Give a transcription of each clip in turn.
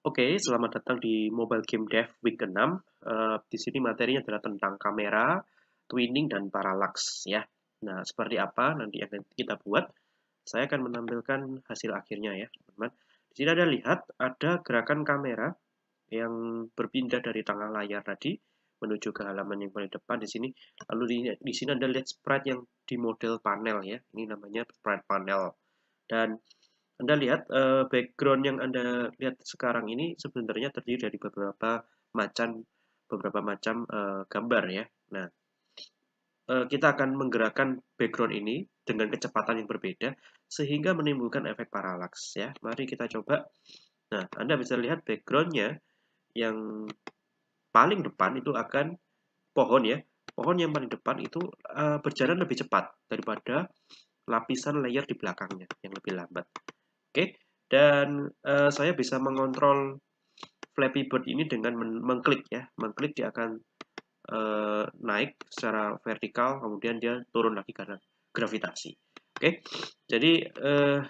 Oke, okay, selamat datang di Mobile Game Dev Week ke-6. Uh, eh, di sini materinya adalah tentang kamera, twinning, dan parallax. ya. Nah, seperti apa nanti akan kita buat? Saya akan menampilkan hasil akhirnya ya, teman-teman. Di sini ada lihat, ada gerakan kamera yang berpindah dari tengah layar tadi menuju ke halaman yang paling depan di sini. Lalu di, di sini ada lihat sprite yang di model panel ya. Ini namanya sprite panel. Dan anda lihat uh, background yang Anda lihat sekarang ini sebenarnya terdiri dari beberapa macam beberapa macam uh, gambar ya. Nah, uh, kita akan menggerakkan background ini dengan kecepatan yang berbeda sehingga menimbulkan efek paralaks ya. Mari kita coba. Nah, Anda bisa lihat backgroundnya yang paling depan itu akan pohon ya. Pohon yang paling depan itu berjalan lebih cepat daripada lapisan layer di belakangnya yang lebih lambat. Oke, dan uh, saya bisa mengontrol Flappy Bird ini dengan mengklik ya. Mengklik dia akan uh, naik secara vertikal, kemudian dia turun lagi karena gravitasi. Oke, jadi uh,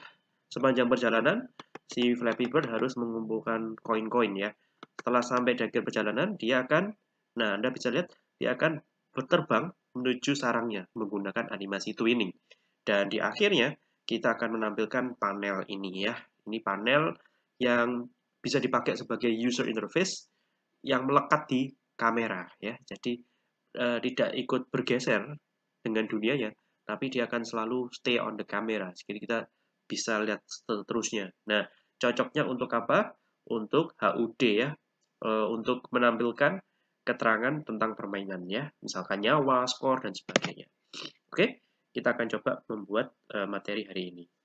sepanjang perjalanan si Flappy Bird harus mengumpulkan koin-koin ya. Setelah sampai di akhir perjalanan, dia akan, nah Anda bisa lihat, dia akan berterbang menuju sarangnya menggunakan animasi twinning. Dan di akhirnya, kita akan menampilkan panel ini ya. Ini panel yang bisa dipakai sebagai user interface yang melekat di kamera ya. Jadi e, tidak ikut bergeser dengan dunia ya. tapi dia akan selalu stay on the camera. Jadi kita bisa lihat seterusnya. Nah, cocoknya untuk apa? Untuk HUD ya, e, untuk menampilkan keterangan tentang permainannya, misalkan nyawa, skor, dan sebagainya. Oke, kita akan coba membuat eh, materi hari ini.